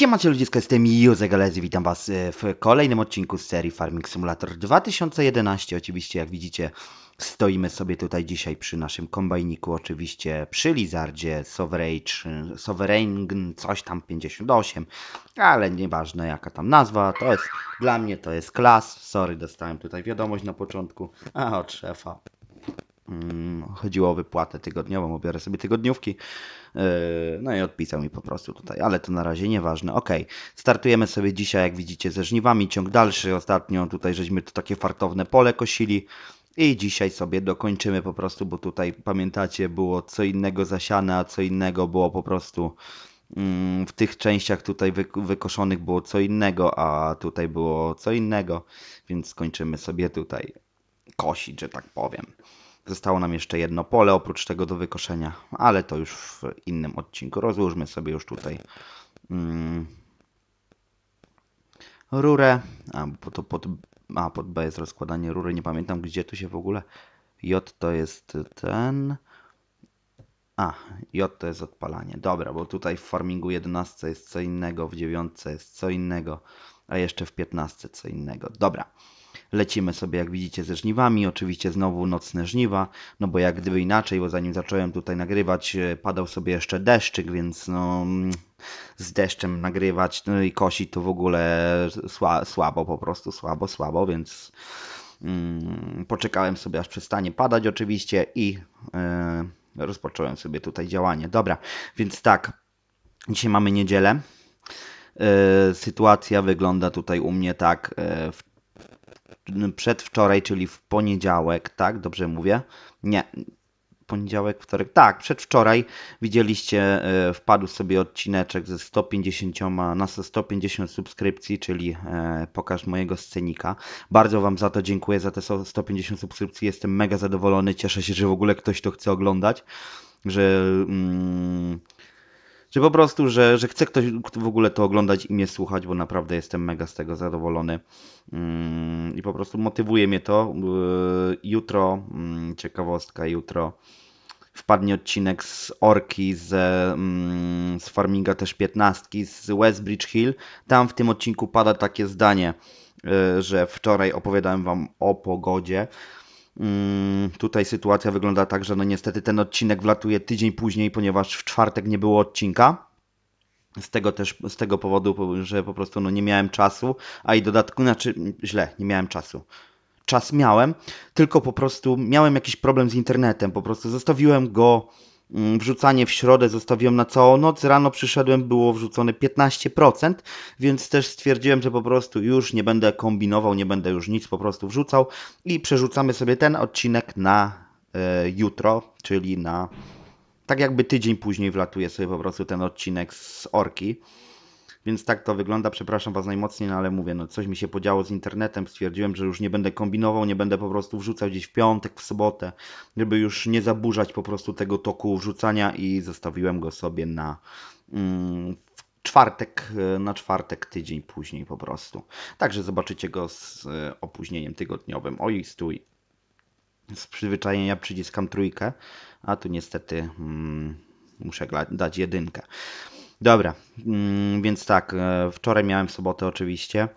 Siemacie ludziska, jestem Józef Galezy, witam was e, w kolejnym odcinku z serii Farming Simulator 2011. Oczywiście jak widzicie stoimy sobie tutaj dzisiaj przy naszym kombajniku, oczywiście przy Lizardzie Sovereign, Sovereign coś tam 58, ale nieważne jaka tam nazwa, to jest dla mnie to jest klas, sorry dostałem tutaj wiadomość na początku, a od szefa, Mm, chodziło o wypłatę tygodniową, obiorę sobie tygodniówki. Yy, no i odpisał mi po prostu tutaj, ale to na razie nieważne. Ok, startujemy sobie dzisiaj, jak widzicie, ze żniwami. Ciąg dalszy. Ostatnio tutaj żeśmy to takie fartowne pole kosili. I dzisiaj sobie dokończymy po prostu, bo tutaj pamiętacie, było co innego zasiane, a co innego było po prostu mm, w tych częściach tutaj wykoszonych było co innego, a tutaj było co innego, więc skończymy sobie tutaj kosić, że tak powiem. Zostało nam jeszcze jedno pole oprócz tego do wykoszenia, ale to już w innym odcinku. Rozłóżmy sobie już tutaj mm, rurę. A, bo to pod, a, pod B jest rozkładanie rury. Nie pamiętam gdzie tu się w ogóle. J to jest ten. A, J to jest odpalanie. Dobra, bo tutaj w farmingu 11 jest co innego, w 9 jest co innego, a jeszcze w 15 co innego. Dobra. Lecimy sobie, jak widzicie, ze żniwami. Oczywiście znowu nocne żniwa, no bo jak gdyby inaczej, bo zanim zacząłem tutaj nagrywać, e, padał sobie jeszcze deszczyk, więc no mm, z deszczem nagrywać no i kosić to w ogóle sła, słabo, po prostu słabo, słabo, więc mm, poczekałem sobie aż przestanie padać oczywiście i yy, rozpocząłem sobie tutaj działanie. Dobra, więc tak, dzisiaj mamy niedzielę. E, sytuacja wygląda tutaj u mnie tak przedwczoraj, czyli w poniedziałek, tak? Dobrze mówię? Nie, poniedziałek, wtorek. Tak, przedwczoraj widzieliście, e, wpadł sobie odcineczek ze 150 na 150 subskrypcji, czyli e, pokaż mojego scenika. Bardzo Wam za to dziękuję, za te 150 subskrypcji. Jestem mega zadowolony, cieszę się, że w ogóle ktoś to chce oglądać, że. Mm, czy po prostu, że, że chce ktoś w ogóle to oglądać i mnie słuchać, bo naprawdę jestem mega z tego zadowolony. Mm, I po prostu motywuje mnie to. Y, jutro, mm, ciekawostka, jutro wpadnie odcinek z Orki, z, mm, z Farminga też 15, z Westbridge Hill. Tam w tym odcinku pada takie zdanie, y, że wczoraj opowiadałem wam o pogodzie. Mm, tutaj sytuacja wygląda tak, że no niestety ten odcinek wlatuje tydzień później, ponieważ w czwartek nie było odcinka. Z tego też, z tego powodu, że po prostu no nie miałem czasu, a i dodatku, znaczy źle, nie miałem czasu. Czas miałem, tylko po prostu miałem jakiś problem z internetem, po prostu zostawiłem go Mm, wrzucanie w środę zostawiłem na całą noc, rano przyszedłem, było wrzucone 15%, więc też stwierdziłem, że po prostu już nie będę kombinował, nie będę już nic po prostu wrzucał i przerzucamy sobie ten odcinek na y, jutro, czyli na tak jakby tydzień później wlatuje sobie po prostu ten odcinek z orki. Więc tak to wygląda, przepraszam Was najmocniej, no ale mówię, no coś mi się podziało z internetem, stwierdziłem, że już nie będę kombinował, nie będę po prostu wrzucał gdzieś w piątek, w sobotę, żeby już nie zaburzać po prostu tego toku wrzucania i zostawiłem go sobie na mm, czwartek, e, na czwartek tydzień później po prostu. Także zobaczycie go z e, opóźnieniem tygodniowym. Oj, stój. Z przyzwyczajenia przyciskam trójkę, a tu niestety mm, muszę dać jedynkę. Dobra, mm, więc tak, e, wczoraj miałem sobotę oczywiście.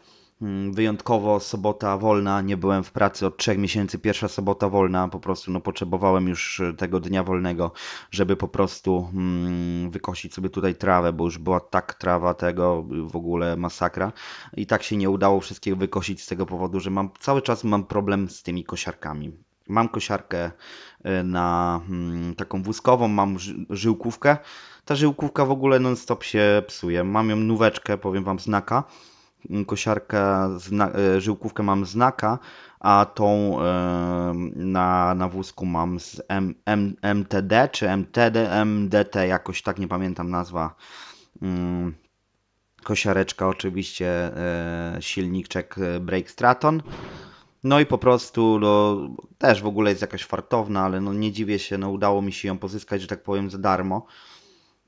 Mm, wyjątkowo sobota wolna, nie byłem w pracy od trzech miesięcy, pierwsza sobota wolna, po prostu no, potrzebowałem już e, tego dnia wolnego, żeby po prostu mm, wykosić sobie tutaj trawę, bo już była tak trawa tego, w ogóle masakra i tak się nie udało wszystkiego wykosić z tego powodu, że mam cały czas mam problem z tymi kosiarkami Mam kosiarkę y, na mm, taką wózkową, mam żyłkówkę. Ta żyłkówka w ogóle non-stop się psuje. Mam ją nóweczkę, powiem Wam, znaka. Mm, kosiarkę, zna, y, żyłkówkę mam znaka, a tą y, na, na wózku mam z M, M, MTD czy MTD, MDT, jakoś tak nie pamiętam nazwa. Mm, kosiareczka oczywiście, silnikczek Brake Straton. No i po prostu no, też w ogóle jest jakaś fartowna, ale no, nie dziwię się, no, udało mi się ją pozyskać, że tak powiem, za darmo.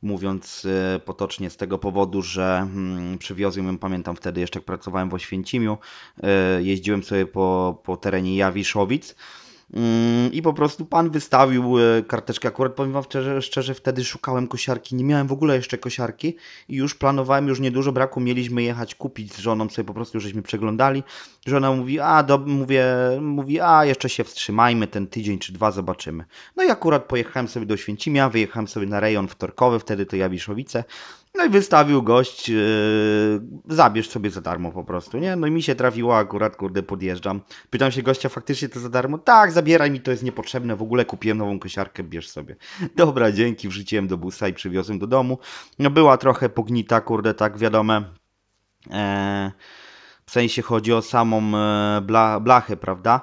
Mówiąc e, potocznie z tego powodu, że hmm, przywiozłem ją, pamiętam wtedy jeszcze jak pracowałem w Oświęcimiu, e, jeździłem sobie po, po terenie Jawiszowic Mm, I po prostu pan wystawił e, karteczkę. Akurat powiem wam szczerze, szczerze, wtedy szukałem kosiarki. Nie miałem w ogóle jeszcze kosiarki i już planowałem, już niedużo braku. Mieliśmy jechać kupić z żoną, sobie po prostu żeśmy przeglądali. Żona mówi, a do, mówię, mówi, a jeszcze się wstrzymajmy ten tydzień czy dwa, zobaczymy. No i akurat pojechałem sobie do Święcimia, wyjechałem sobie na rejon wtorkowy, wtedy to Jawiszowice. No i wystawił gość, yy, zabierz sobie za darmo po prostu, nie? No i mi się trafiło akurat, kurde, podjeżdżam. Pytam się gościa, faktycznie to za darmo? Tak, zabieraj mi, to jest niepotrzebne, w ogóle kupiłem nową kosiarkę, bierz sobie. Dobra, dzięki, wrzuciłem do busa i przywiozłem do domu. No była trochę pognita, kurde, tak wiadome. Eee, w sensie chodzi o samą e, blachę, prawda?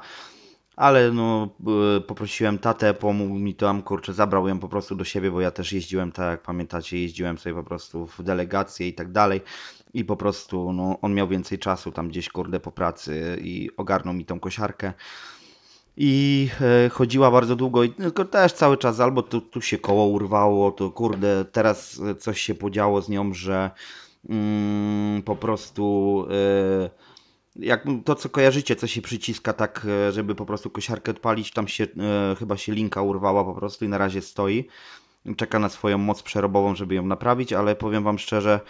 ale no e, poprosiłem tatę, pomógł mi tam, kurczę, zabrał ją po prostu do siebie, bo ja też jeździłem, tak jak pamiętacie, jeździłem sobie po prostu w delegację i tak dalej i po prostu no, on miał więcej czasu tam gdzieś, kurde, po pracy i ogarnął mi tą kosiarkę i e, chodziła bardzo długo i no, tylko też cały czas albo tu, tu się koło urwało, to kurde, teraz e, coś się podziało z nią, że mm, po prostu... Yy, jak to, co kojarzycie, co się przyciska tak, e, żeby po prostu kosiarkę odpalić, tam się e, chyba się linka urwała po prostu i na razie stoi. Czeka na swoją moc przerobową, żeby ją naprawić, ale powiem Wam szczerze,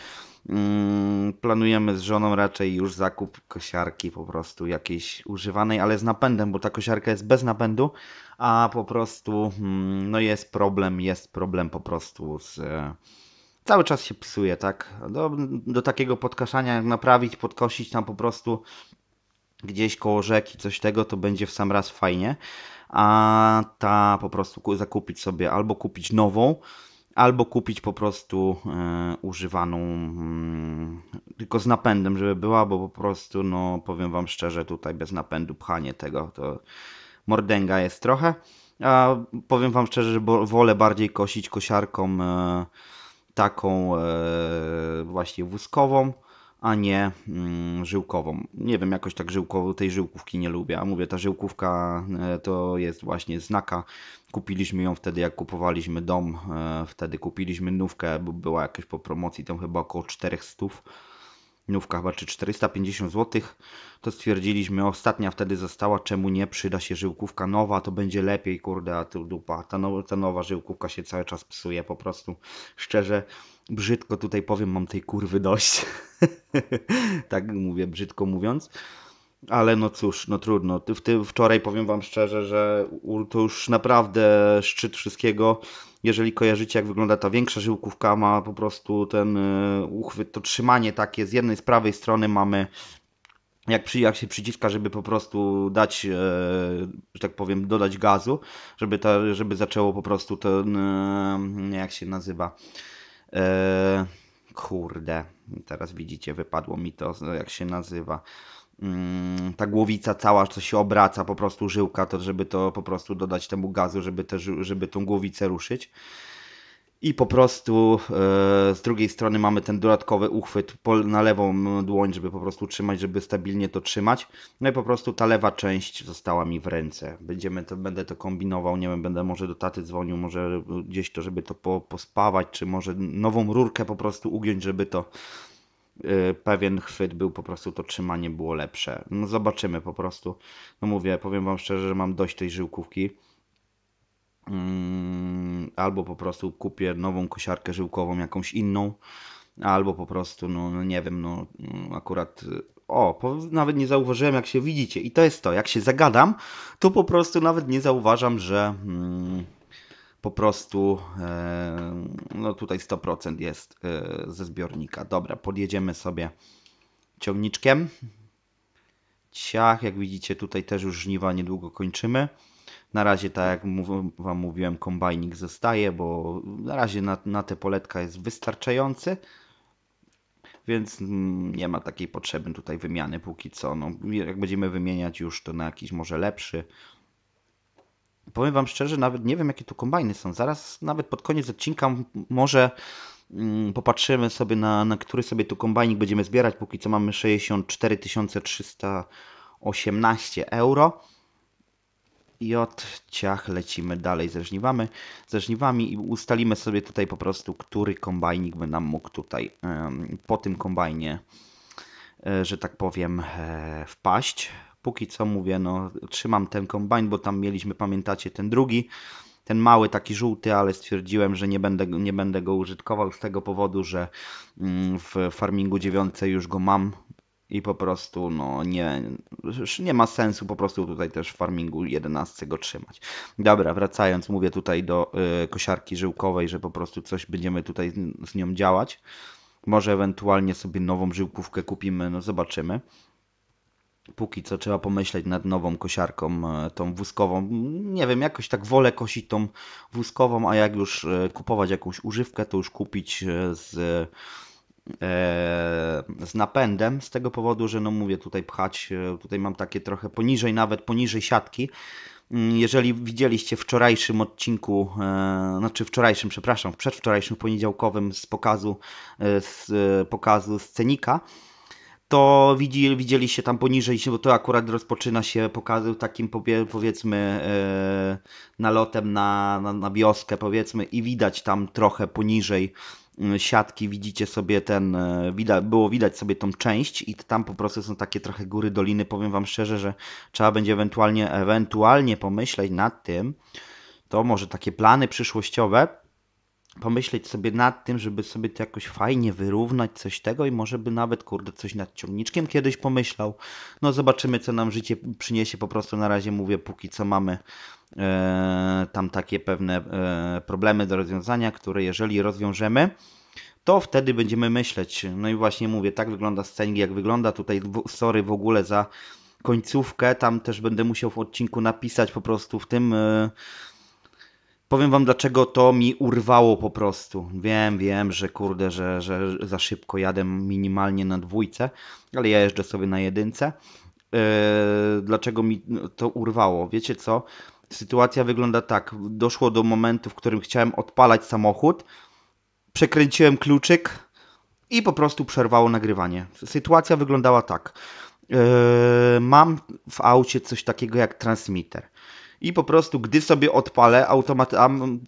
mm, planujemy z żoną raczej już zakup kosiarki po prostu jakiejś używanej, ale z napędem, bo ta kosiarka jest bez napędu, a po prostu mm, no jest problem, jest problem po prostu z... E, cały czas się psuje, tak? Do, do takiego podkaszania, jak naprawić, podkosić tam po prostu gdzieś koło rzeki, coś tego, to będzie w sam raz fajnie. A ta po prostu zakupić sobie albo kupić nową, albo kupić po prostu e, używaną mm, tylko z napędem, żeby była, bo po prostu, no powiem Wam szczerze, tutaj bez napędu pchanie tego to mordęga jest trochę. A powiem Wam szczerze, że wolę bardziej kosić kosiarką. E, taką e, właśnie wózkową, a nie mm, żyłkową. Nie wiem, jakoś tak żyłkowo tej żyłkówki nie lubię. A mówię, ta żyłkówka e, to jest właśnie znaka. Kupiliśmy ją wtedy, jak kupowaliśmy dom. E, wtedy kupiliśmy nówkę, bo była jakaś po promocji, tam chyba około 400 nówka chyba, czy 450 zł, to stwierdziliśmy, ostatnia wtedy została, czemu nie, przyda się żyłkówka nowa, to będzie lepiej, kurde, a tu dupa, ta, ta nowa żyłkówka się cały czas psuje, po prostu, szczerze, brzydko tutaj powiem, mam tej kurwy dość, tak mówię, brzydko mówiąc. Ale no cóż, no trudno. ty, wczoraj powiem Wam szczerze, że to już naprawdę szczyt wszystkiego jeżeli kojarzycie jak wygląda ta większa żyłkówka, ma po prostu ten e, uchwyt, to trzymanie takie, z jednej, z prawej strony mamy jak, przy, jak się przyciska, żeby po prostu dać, e, że tak powiem, dodać gazu, żeby, ta, żeby zaczęło po prostu ten, e, jak się nazywa, e, kurde, teraz widzicie, wypadło mi to, jak się nazywa, Mm, ta głowica cała, co się obraca, po prostu żyłka, to żeby to po prostu dodać temu gazu, żeby, te, żeby tą głowicę ruszyć. I po prostu e, z drugiej strony mamy ten dodatkowy uchwyt na lewą dłoń, żeby po prostu trzymać, żeby stabilnie to trzymać. No i po prostu ta lewa część została mi w ręce. Będziemy to, będę to kombinował, nie wiem, będę może do taty dzwonił, może gdzieś to, żeby to po, pospawać, czy może nową rurkę po prostu ugiąć, żeby to Y, pewien chwyt był po prostu, to trzymanie było lepsze. No zobaczymy po prostu. No mówię, powiem Wam szczerze, że mam dość tej żyłkówki. Mm, albo po prostu kupię nową kosiarkę żyłkową, jakąś inną, albo po prostu, no, no nie wiem, no mm, akurat o, nawet nie zauważyłem, jak się widzicie. I to jest to, jak się zagadam, to po prostu nawet nie zauważam, że. Mm, po prostu e, no tutaj 100% jest e, ze zbiornika. Dobra, podjedziemy sobie ciągniczkiem. Ciach, jak widzicie tutaj też już żniwa niedługo kończymy. Na razie, tak jak Wam mówiłem, kombajnik zostaje, bo na razie na, na te poletka jest wystarczający, więc nie ma takiej potrzeby tutaj wymiany póki co. No, jak będziemy wymieniać już to na jakiś może lepszy, powiem Wam szczerze, nawet nie wiem, jakie tu kombajny są. Zaraz, nawet pod koniec odcinka, może mm, popatrzymy sobie na, na który sobie tu kombajnik będziemy zbierać. Póki co mamy 64 318 euro. I od ciach lecimy dalej ze, żniwami, ze żniwami i ustalimy sobie tutaj po prostu, który kombajnik by nam mógł tutaj po tym kombajnie, e, że tak powiem, e, wpaść póki co mówię, no trzymam ten kombajn, bo tam mieliśmy, pamiętacie, ten drugi, ten mały taki żółty, ale stwierdziłem, że nie będę, nie będę go użytkował z tego powodu, że mm, w farmingu 9 już go mam i po prostu no nie, nie ma sensu po prostu tutaj też w farmingu 11 go trzymać. Dobra, wracając, mówię tutaj do y, kosiarki żyłkowej, że po prostu coś będziemy tutaj z nią działać. Może ewentualnie sobie nową żyłkówkę kupimy, no zobaczymy póki co trzeba pomyśleć nad nową kosiarką, e, tą wózkową. Nie wiem, jakoś tak wolę kosić tą wózkową, a jak już e, kupować jakąś używkę, to już kupić e, z, z napędem, z tego powodu, że no mówię, tutaj pchać, tutaj mam takie trochę poniżej, nawet poniżej siatki. Mm, jeżeli widzieliście wczorajszym odcinku, znaczy wczorajszym, przepraszam, przedwczorajszym poniedziałkowym z pokazu, z pokazu scenika, to widzi, widzieliście tam poniżej, bo to akurat rozpoczyna się pokazu takim powiedzmy e, nalotem na, na, na wioskę powiedzmy i widać tam trochę poniżej mm, siatki widzicie sobie ten, e, widać, było widać sobie tą część i tam po prostu są takie trochę góry, doliny, powiem Wam szczerze, że trzeba będzie ewentualnie, ewentualnie pomyśleć nad tym, to może takie plany przyszłościowe, pomyśleć sobie nad tym, żeby sobie to jakoś fajnie wyrównać, coś tego i może by nawet, kurde, coś nad ciągniczkiem kiedyś pomyślał. No zobaczymy, co nam życie przyniesie, po prostu na razie mówię, póki co mamy e, tam takie pewne e, problemy do rozwiązania, które jeżeli rozwiążemy, to wtedy będziemy myśleć. No i właśnie mówię, tak wygląda scenik, jak wygląda tutaj, sorry w ogóle za końcówkę, tam też będę musiał w odcinku napisać po prostu w tym... E, powiem wam, dlaczego to mi urwało po prostu. Wiem, wiem, że kurde, że, że za szybko jadę minimalnie na dwójce, ale ja jeżdżę sobie na jedynce. Yy, dlaczego mi to urwało? Wiecie co? Sytuacja wygląda tak. Doszło do momentu, w którym chciałem odpalać samochód, przekręciłem kluczyk i po prostu przerwało nagrywanie. Sytuacja wyglądała tak. Yy, mam w aucie coś takiego jak transmitter i po prostu, gdy sobie odpalę, automatycznie,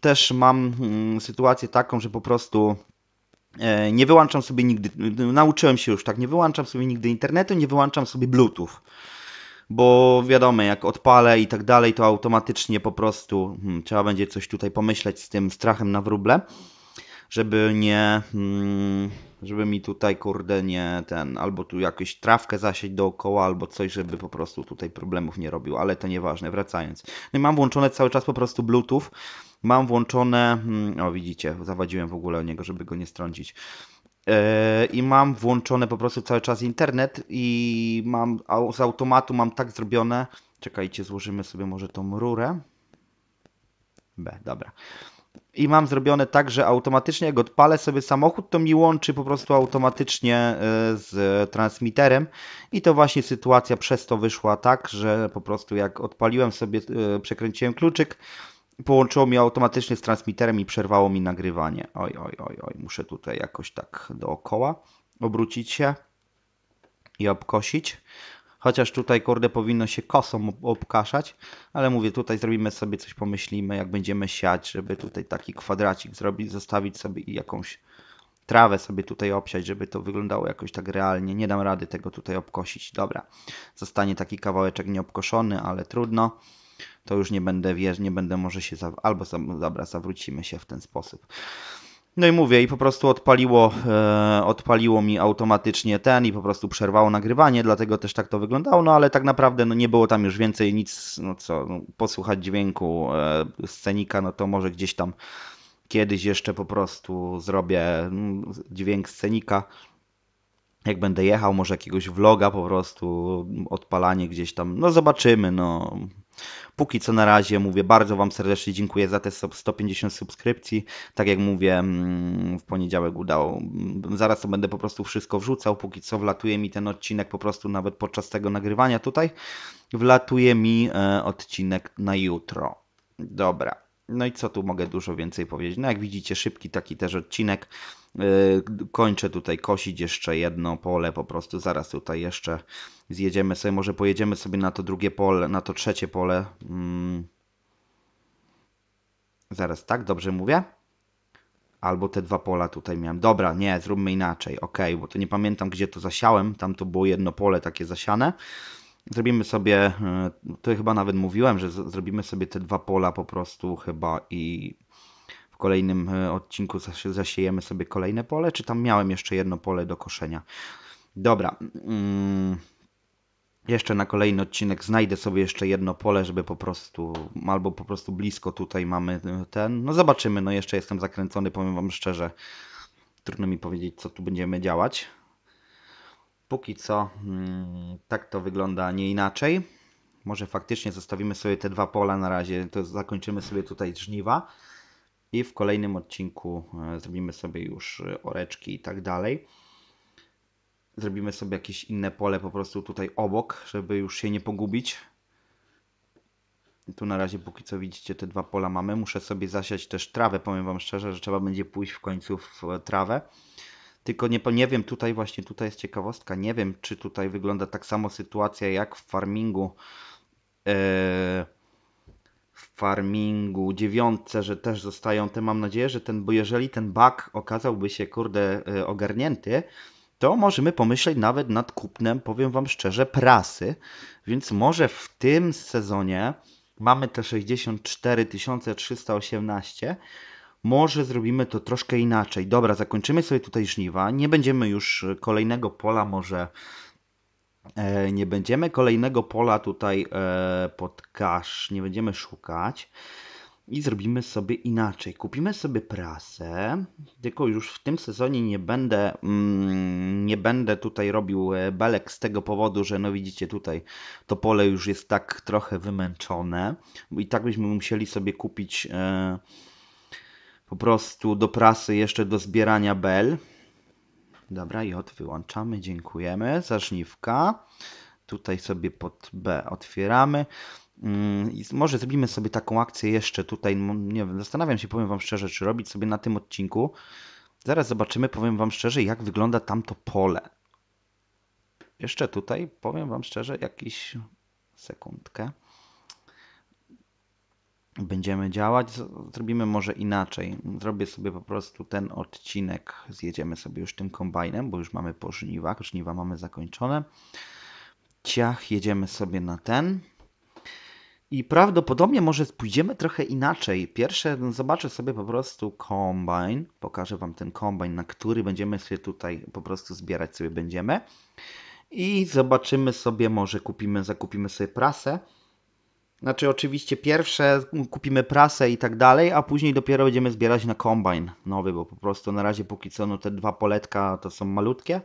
też mam mm, sytuację taką, że po prostu e, nie wyłączam sobie nigdy, nauczyłem się już tak, nie wyłączam sobie nigdy internetu, nie wyłączam sobie Bluetooth bo wiadomo, jak odpalę i tak dalej, to automatycznie po prostu hmm, trzeba będzie coś tutaj pomyśleć z tym strachem na wróble żeby nie, mm, żeby mi tutaj kurde nie ten, albo tu jakąś trawkę zasieć dookoła, albo coś, żeby po prostu tutaj problemów nie robił, ale to nieważne, wracając. No i mam włączone cały czas po prostu Bluetooth, mam włączone, mm, o widzicie, zawadziłem w ogóle o niego, żeby go nie strącić e, i mam włączone po prostu cały czas internet i mam z automatu mam tak zrobione. Czekajcie, złożymy sobie może tą rurę. B, dobra i mam zrobione tak, że automatycznie jak odpalę sobie samochód, to mi łączy po prostu automatycznie e, z transmitterem i to właśnie sytuacja przez to wyszła tak, że po prostu jak odpaliłem sobie, e, przekręciłem kluczyk, połączyło mi automatycznie z transmitterem i przerwało mi nagrywanie. Oj, oj, oj, oj, muszę tutaj jakoś tak dookoła obrócić się i obkosić. Chociaż tutaj, kurde, powinno się kosą obkaszać, ale mówię, tutaj zrobimy sobie coś, pomyślimy, jak będziemy siać, żeby tutaj taki kwadracik zrobić, zostawić sobie jakąś trawę sobie tutaj obsiać, żeby to wyglądało jakoś tak realnie. Nie dam rady tego tutaj obkosić. Dobra, zostanie taki kawałeczek nieobkoszony, ale trudno. To już nie będę, wiesz, nie będę może się, albo, dobra, zawrócimy się w ten sposób. No i mówię, i po prostu odpaliło, e, odpaliło mi automatycznie ten i po prostu przerwało nagrywanie, dlatego też tak to wyglądało, no ale tak naprawdę no, nie było tam już więcej nic, no co, no, posłuchać dźwięku e, scenika, no to może gdzieś tam kiedyś jeszcze po prostu zrobię mm, dźwięk scenika, jak będę jechał, może jakiegoś vloga po prostu, odpalanie gdzieś tam, no zobaczymy, no Póki co na razie mówię, bardzo Wam serdecznie dziękuję za te 150 subskrypcji. Tak jak mówię, mm, w poniedziałek udało. Mm, zaraz to będę po prostu wszystko wrzucał. Póki co wlatuje mi ten odcinek po prostu nawet podczas tego nagrywania tutaj. Wlatuje mi e, odcinek na jutro. Dobra. No i co tu mogę dużo więcej powiedzieć? No jak widzicie, szybki taki też odcinek. Y, kończę tutaj kosić jeszcze jedno pole, po prostu zaraz tutaj jeszcze zjedziemy sobie, może pojedziemy sobie na to drugie pole, na to trzecie pole. Mm. Zaraz, tak? Dobrze mówię? Albo te dwa pola tutaj miałem. Dobra, nie, zróbmy inaczej, ok, bo to nie pamiętam gdzie to zasiałem, tam to było jedno pole takie zasiane. Zrobimy sobie, e, to chyba nawet mówiłem, że zrobimy sobie te dwa pola po prostu chyba i w kolejnym e, odcinku zasiejemy sobie kolejne pole, czy tam miałem jeszcze jedno pole do koszenia. Dobra. Mm, jeszcze na kolejny odcinek znajdę sobie jeszcze jedno pole, żeby po prostu, albo po prostu blisko tutaj mamy e, ten. No zobaczymy, no jeszcze jestem zakręcony, powiem Wam szczerze. Trudno mi powiedzieć, co tu będziemy działać póki co mm, tak to wygląda, nie inaczej. Może faktycznie zostawimy sobie te dwa pola na razie, to zakończymy sobie tutaj żniwa i w kolejnym odcinku e, zrobimy sobie już e, oreczki i tak dalej. Zrobimy sobie jakieś inne pole po prostu tutaj obok, żeby już się nie pogubić. Tu na razie póki co widzicie te dwa pola mamy. Muszę sobie zasiać też trawę, powiem Wam szczerze, że trzeba będzie pójść w końcu w e, trawę. Tylko nie, nie wiem, tutaj właśnie, tutaj jest ciekawostka, nie wiem, czy tutaj wygląda tak samo sytuacja jak w farmingu. Eee, w farmingu dziewiątce, że też zostają te, mam nadzieję, że ten, bo jeżeli ten bug okazałby się, kurde, e, ogarnięty, to możemy pomyśleć nawet nad kupnem, powiem Wam szczerze, prasy. Więc może w tym sezonie mamy te 64 318 może zrobimy to troszkę inaczej. Dobra, zakończymy sobie tutaj żniwa, nie będziemy już kolejnego pola może e, nie będziemy kolejnego pola tutaj e, pod kasz, nie będziemy szukać i zrobimy sobie inaczej. Kupimy sobie prasę, tylko już w tym sezonie nie będę, mm, nie będę tutaj robił e, belek z tego powodu, że no widzicie tutaj to pole już jest tak trochę wymęczone i tak byśmy musieli sobie kupić... Yy, po prostu do prasy jeszcze do zbierania bel. Dobra, J wyłączamy, dziękujemy. Zażniwka. Tutaj sobie pod B otwieramy. Mm, I może zrobimy sobie taką akcję jeszcze tutaj. Nie wiem, zastanawiam się, powiem Wam szczerze, czy robić sobie na tym odcinku. Zaraz zobaczymy, powiem Wam szczerze, jak wygląda tamto pole. Jeszcze tutaj, powiem Wam szczerze, jakiś sekundkę będziemy działać. Zrobimy może inaczej. Zrobię sobie po prostu ten odcinek, zjedziemy sobie już tym kombajnem, bo już mamy po żniwach, żniwa mamy zakończone. Ciach, jedziemy sobie na ten. I prawdopodobnie może pójdziemy trochę inaczej. Pierwsze zobaczę sobie po prostu kombajn. Pokażę Wam ten kombajn, na który będziemy sobie tutaj po prostu zbierać sobie będziemy. I zobaczymy sobie, może kupimy, zakupimy sobie prasę. Znaczy oczywiście pierwsze kupimy prasę i tak dalej, a później dopiero będziemy zbierać na kombajn nowy, bo po prostu na razie póki co no te dwa poletka to są malutkie.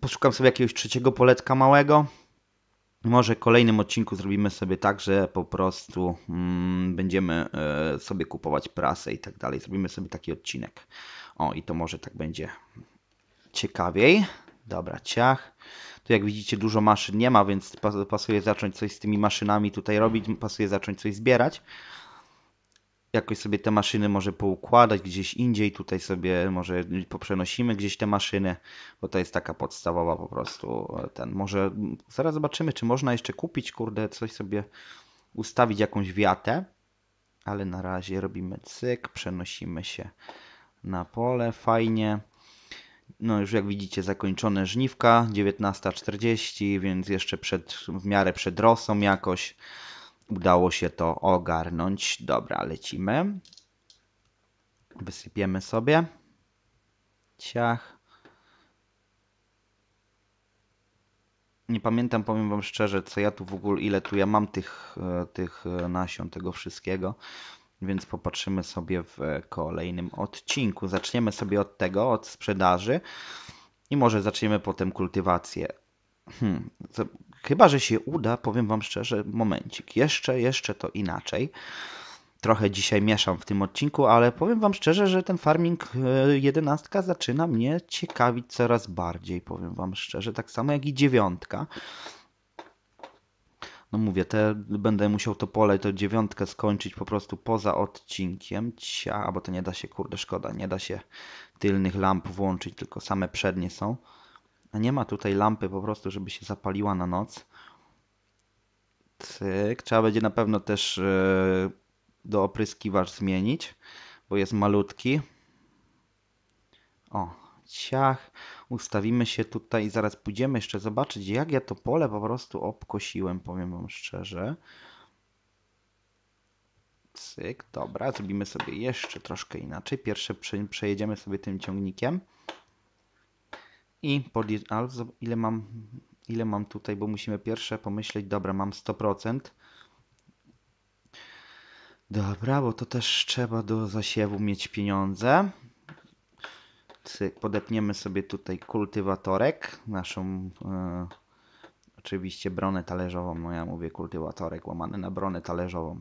Poszukam sobie jakiegoś trzeciego poletka małego. Może w kolejnym odcinku zrobimy sobie tak, że po prostu mm, będziemy y, sobie kupować prasę i tak dalej. Zrobimy sobie taki odcinek. O, i to może tak będzie ciekawiej. Dobra, ciach. Tu jak widzicie dużo maszyn nie ma, więc pasuje zacząć coś z tymi maszynami tutaj robić, pasuje zacząć coś zbierać. Jakoś sobie te maszyny może poukładać gdzieś indziej, tutaj sobie może poprzenosimy gdzieś te maszyny, bo to jest taka podstawowa po prostu e, ten. Może mm, zaraz zobaczymy, czy można jeszcze kupić, kurde, coś sobie ustawić, jakąś wiatę. Ale na razie robimy cyk, przenosimy się na pole, fajnie. No już jak widzicie zakończone żniwka, 19.40, więc jeszcze przed, w miarę przed rosą jakoś udało się to ogarnąć. Dobra, lecimy. Wysypiemy sobie. Ciach. Nie pamiętam, powiem Wam szczerze, co ja tu w ogóle, ile tu ja mam tych, e, tych e, nasion, tego wszystkiego więc popatrzymy sobie w kolejnym odcinku. Zaczniemy sobie od tego, od sprzedaży i może zaczniemy potem kultywację. Hmm, chyba, że się uda, powiem Wam szczerze, momencik. Jeszcze, jeszcze to inaczej. Trochę dzisiaj mieszam w tym odcinku, ale powiem Wam szczerze, że ten farming 11 e, zaczyna mnie ciekawić coraz bardziej, powiem Wam szczerze. Tak samo jak i dziewiątka no mówię, te, będę musiał to pole, to dziewiątkę skończyć po prostu poza odcinkiem. Cia, bo to nie da się, kurde, szkoda, nie da się tylnych lamp włączyć, tylko same przednie są. A nie ma tutaj lampy po prostu, żeby się zapaliła na noc. Cyk. Trzeba będzie na pewno też yy, do opryskiwacz zmienić, bo jest malutki. O, ciach ustawimy się tutaj i zaraz pójdziemy jeszcze zobaczyć, jak ja to pole po prostu obkosiłem, powiem wam szczerze. Cyk, dobra, zrobimy sobie jeszcze troszkę inaczej. Pierwsze przejedziemy sobie tym ciągnikiem i podlicz... ile mam, ile mam tutaj, bo musimy pierwsze pomyśleć, dobra, mam 100%. Dobra, bo to też trzeba do zasiewu mieć pieniądze podepniemy sobie tutaj kultywatorek, naszą e, oczywiście bronę talerzową, no ja mówię kultywatorek łamany na bronę talerzową.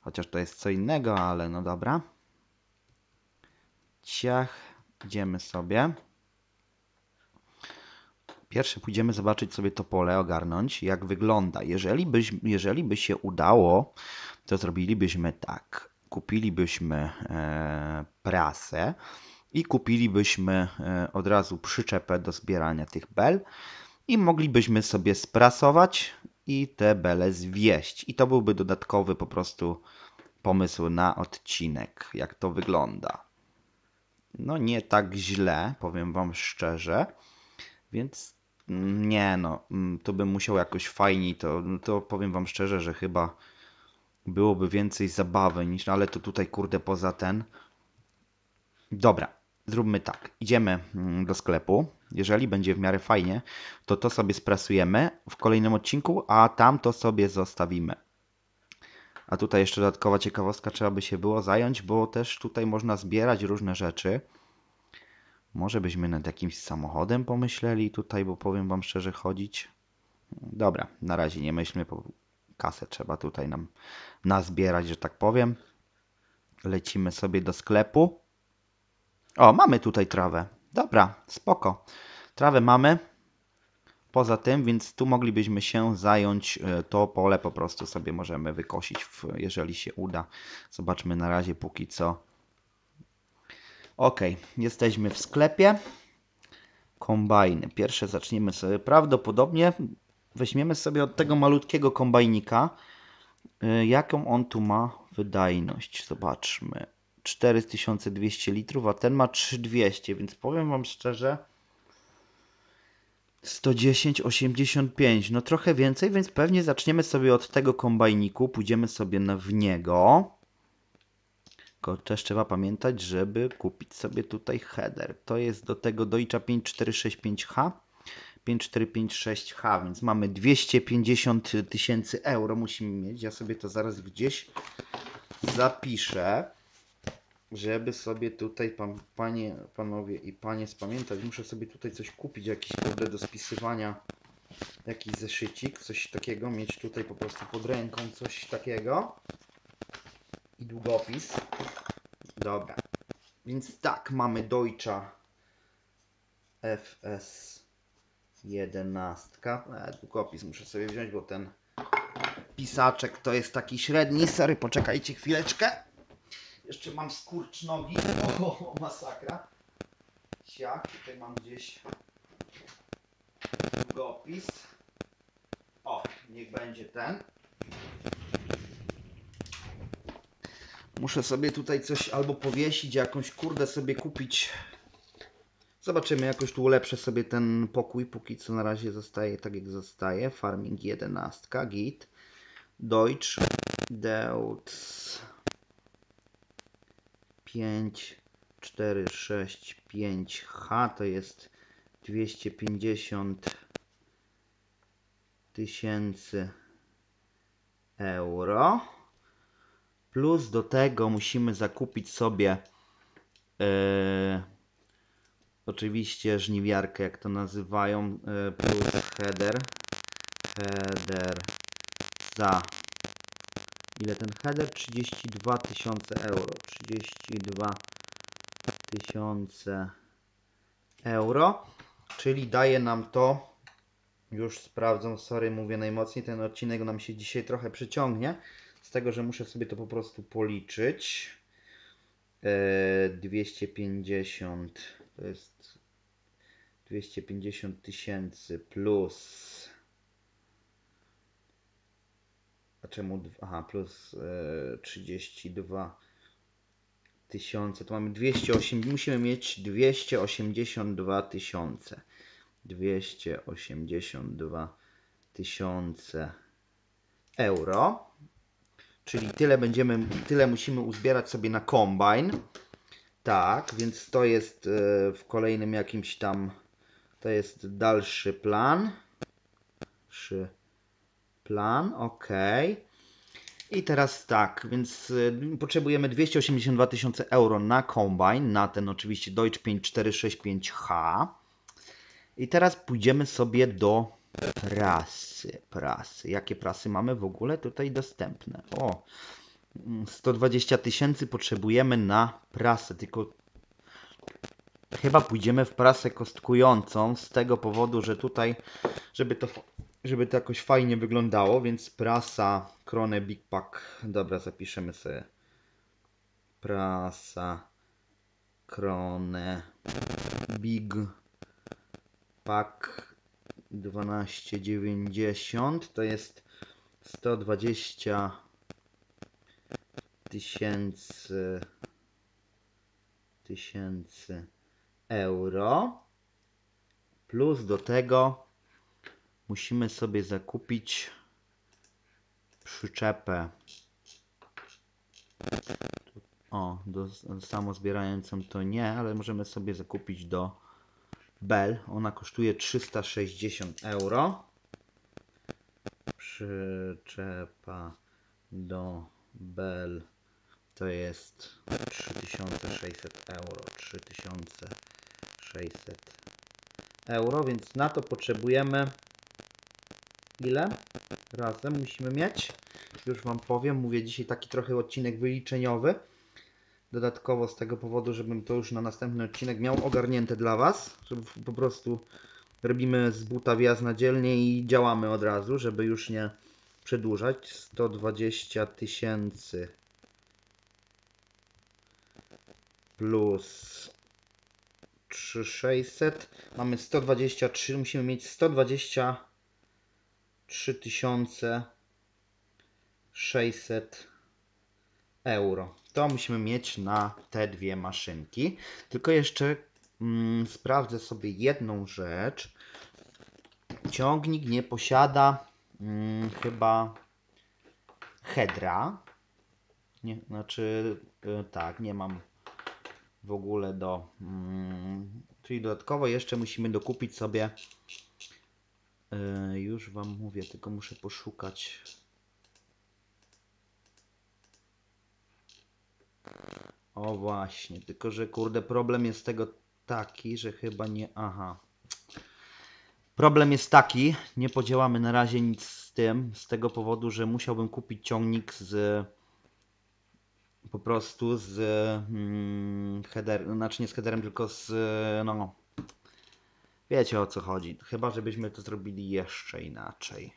Chociaż to jest co innego, ale no dobra. Ciach, idziemy sobie. Pierwsze pójdziemy zobaczyć sobie to pole, ogarnąć jak wygląda. Jeżeli, byś, jeżeli by się udało, to zrobilibyśmy tak. Kupilibyśmy e, prasę, i kupilibyśmy e, od razu przyczepę do zbierania tych bel i moglibyśmy sobie sprasować i te bele zwieść. I to byłby dodatkowy po prostu pomysł na odcinek, jak to wygląda. No nie tak źle, powiem Wam szczerze, więc nie no, mm, to bym musiał jakoś fajniej, to, no to powiem Wam szczerze, że chyba byłoby więcej zabawy niż, no ale to tutaj kurde poza ten. Dobra, zróbmy tak. Idziemy mm, do sklepu. Jeżeli będzie w miarę fajnie, to to sobie sprasujemy w kolejnym odcinku, a tam to sobie zostawimy. A tutaj jeszcze dodatkowa ciekawostka trzeba by się było zająć, bo też tutaj można zbierać różne rzeczy. Może byśmy nad jakimś samochodem pomyśleli tutaj, bo powiem Wam szczerze, chodzić. Dobra, na razie nie myślmy, bo kasę trzeba tutaj nam nazbierać, że tak powiem. Lecimy sobie do sklepu. O, mamy tutaj trawę. Dobra, spoko. Trawę mamy. Poza tym, więc tu moglibyśmy się zająć, e, to pole po prostu sobie możemy wykosić, w, jeżeli się uda. Zobaczmy na razie póki co. Ok, jesteśmy w sklepie. Kombajny. Pierwsze zaczniemy sobie, prawdopodobnie weźmiemy sobie od tego malutkiego kombajnika. E, jaką on tu ma wydajność? Zobaczmy. 4200 litrów, a ten ma 3200, więc powiem Wam szczerze, 110,85, no trochę więcej, więc pewnie zaczniemy sobie od tego kombajniku, pójdziemy sobie na, w niego. Tylko też trzeba pamiętać, żeby kupić sobie tutaj header. To jest do tego Deutsche 5465H. 5456H, więc mamy 250 tysięcy euro musimy mieć. Ja sobie to zaraz gdzieś zapiszę żeby sobie tutaj, pan, panie, panowie i panie, spamiętać, muszę sobie tutaj coś kupić, jakiś kurde do spisywania, jakiś zeszycik, coś takiego, mieć tutaj po prostu pod ręką coś takiego i długopis. Dobra, więc tak, mamy Deutscha FS 11. E, długopis muszę sobie wziąć, bo ten pisaczek to jest taki średni. Sorry, poczekajcie chwileczkę. Jeszcze mam skurcznogi. O, masakra. Siak, tutaj mam gdzieś długopis. O, niech będzie ten. Muszę sobie tutaj coś albo powiesić, jakąś kurde sobie kupić. Zobaczymy, jakoś tu ulepszę sobie ten pokój, póki co na razie zostaje tak jak zostaje. Farming 11, git, Deutsch, Deutsch. 5, 4, 6, 5 H to jest 250 tysięcy euro. Plus do tego musimy zakupić sobie yy, oczywiście żniwiarkę, jak to nazywają, yy, plus header. Header za ile ten header? 32 tysiące euro. 32 tysiące euro, czyli daje nam to, już sprawdzam, sorry, mówię najmocniej, ten odcinek nam się dzisiaj trochę przyciągnie, z tego, że muszę sobie to po prostu policzyć. 250 e, to jest 250 tysięcy plus A czemu? Aha, plus e, y, 32 tysiące. To mamy 208. Musimy mieć 282 tysiące. 282 tysiące euro. Czyli tyle będziemy, tyle musimy uzbierać sobie na kombajn. Tak, więc to jest e, w kolejnym jakimś tam. To jest dalszy plan. Przy plan, ok. I teraz tak, więc y, potrzebujemy 282 tysiące euro na kombajn, na ten oczywiście Deutsch 5465H. I teraz pójdziemy sobie do prasy, prasy. Jakie prasy mamy w ogóle tutaj dostępne? O, 120 mm, tysięcy potrzebujemy na prasę, tylko chyba pójdziemy w prasę kostkującą z tego powodu, że tutaj, żeby to żeby to jakoś fajnie wyglądało, więc prasa, kronę, big pack. Dobra, zapiszemy sobie. Prasa, kronę, big pack 12,90 to jest 120 tysięcy tysięcy euro plus do tego musimy sobie zakupić przyczepę. O, do samozbierającą to nie, ale możemy sobie zakupić do Bell. Ona kosztuje 360 euro. Przyczepa do Bell to jest 3600 euro. 3600 euro, więc na to potrzebujemy ile razem musimy mieć. Już Wam powiem, mówię dzisiaj taki trochę odcinek wyliczeniowy. Dodatkowo z tego powodu, żebym to już na następny odcinek miał ogarnięte dla Was, żeby po prostu robimy z buta wjazd na dzielnie i działamy od razu, żeby już nie przedłużać. 120 tysięcy plus 3600. Mamy 123, musimy mieć 120 3600 euro. To musimy mieć na te dwie maszynki. Tylko jeszcze mm, sprawdzę sobie jedną rzecz. Ciągnik nie posiada mm, chyba hedra. Nie, znaczy y, tak, nie mam w ogóle do... Mm, czyli dodatkowo jeszcze musimy dokupić sobie E, już Wam mówię, tylko muszę poszukać. O właśnie, tylko że kurde, problem jest tego taki, że chyba nie. Aha. Problem jest taki, nie podzielamy na razie nic z tym, z tego powodu, że musiałbym kupić ciągnik z po prostu z mm, header, znaczy nie z headerem, tylko z no, no Wiecie o co chodzi. Chyba, żebyśmy to zrobili jeszcze inaczej.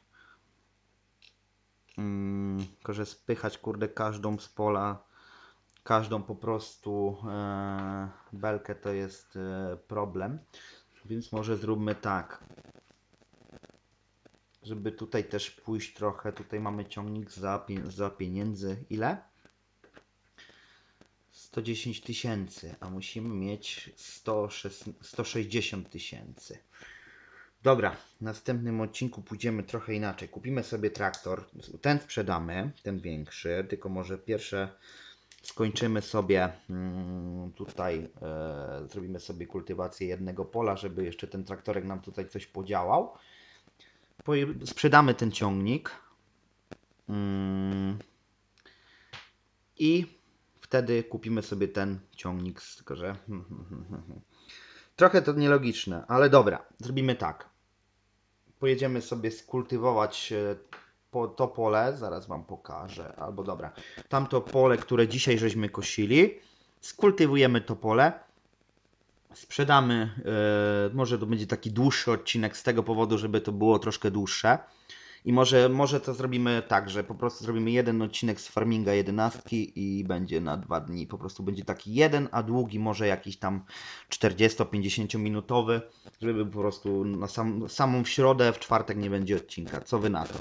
Hmm, tylko, że spychać kurde każdą z pola, każdą po prostu e, belkę to jest e, problem. Więc może zróbmy tak. Żeby tutaj też pójść trochę. Tutaj mamy ciągnik za, za pieniędzy. Ile? 110 tysięcy, a musimy mieć 160 tysięcy. Dobra, w następnym odcinku pójdziemy trochę inaczej. Kupimy sobie traktor, ten sprzedamy, ten większy, tylko może pierwsze skończymy sobie mm, tutaj, e, zrobimy sobie kultywację jednego pola, żeby jeszcze ten traktorek nam tutaj coś podziałał. Sprzedamy ten ciągnik. Mm. I wtedy kupimy sobie ten ciągnik, tylko że... Trochę to nielogiczne, ale dobra, zrobimy tak. Pojedziemy sobie skultywować e, to pole, zaraz Wam pokażę, albo dobra, tamto pole, które dzisiaj żeśmy kosili, skultywujemy to pole, sprzedamy, e, może to będzie taki dłuższy odcinek z tego powodu, żeby to było troszkę dłuższe, i może, może to zrobimy tak, że po prostu zrobimy jeden odcinek z farminga jedenastki i będzie na dwa dni. Po prostu będzie taki jeden, a długi może jakiś tam 40-50 minutowy, żeby po prostu na sam, samą w środę, w czwartek nie będzie odcinka. Co wy na to?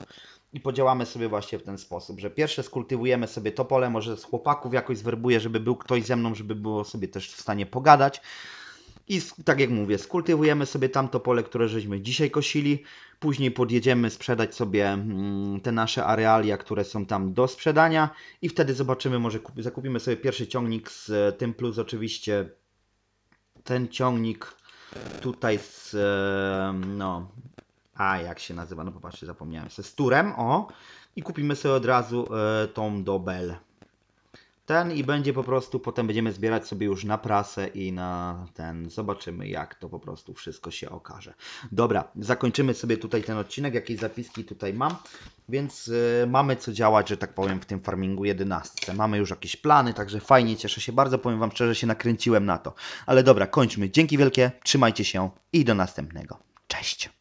i podziałamy sobie właśnie w ten sposób, że pierwsze skultywujemy sobie to pole, może z chłopaków jakoś zwerbuję, żeby był ktoś ze mną, żeby było sobie też w stanie pogadać. I tak jak mówię, skultywujemy sobie tamto pole, które żeśmy dzisiaj kosili. Później podjedziemy sprzedać sobie mm, te nasze arealia, które są tam do sprzedania. I wtedy zobaczymy, może zakupimy sobie pierwszy ciągnik z e, tym plus oczywiście ten ciągnik tutaj z e, no a jak się nazywa, no popatrzcie zapomniałem, ze turem o i kupimy sobie od razu e, tą Dobel ten i będzie po prostu, potem będziemy zbierać sobie już na prasę i na ten, zobaczymy jak to po prostu wszystko się okaże. Dobra, zakończymy sobie tutaj ten odcinek, jakieś zapiski tutaj mam, więc y, mamy co działać, że tak powiem, w tym farmingu 11. Mamy już jakieś plany, także fajnie, cieszę się bardzo, powiem Wam szczerze, się nakręciłem na to. Ale dobra, kończmy. Dzięki wielkie, trzymajcie się i do następnego. Cześć!